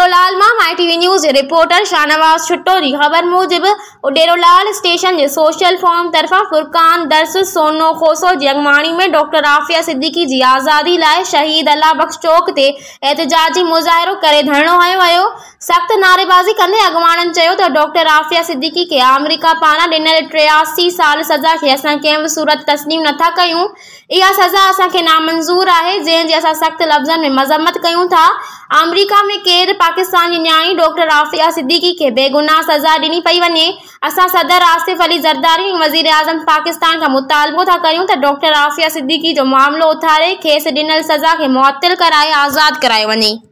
डेरोलाल डेरोलालमा TV news reporter Shahnawaz की ख़बर मूजिब डेरोलाल स्टेशन के सोशल फॉर्म तरफा फुरकान दर्स सोनो खोसो जी अगवाणी में डॉक्टर आफ़िया सिद्दीकी की आज़ादी लाइ शहीद अला बख्श चौक ते एहतिजाजी मुज़ाहिरो करे धरणो हयो वियो सख्त नारेबाजी कद अॻुवाणनि डॉक्टर आफ़िया सिद्दीकी के अमेरिका पारा डिनल टी साल सज़ा के अस कें सूरत तस्लीम नथा क्यों इहा सज़ा अस नामंज़ूर है जैसे अस सख़्त लफ्जन में मज़म्मत क्यूं था अमेरिका में केर पाकिस्तान की न्याणी डॉक्टर आफ़िया सिद्दीकी के बेगुनाह सज़ा डिनी पी वे अस सदर आसिफ अली ज़रदारी वज़ीर आज़म पाकिस्तान का मुतालबो था क्यों तो डॉक्टर आफ़िया सिद्दीकी जो मामिलो उथारे खेस डिनल सज़ा के मुअल कराए आज़ाद कराए वे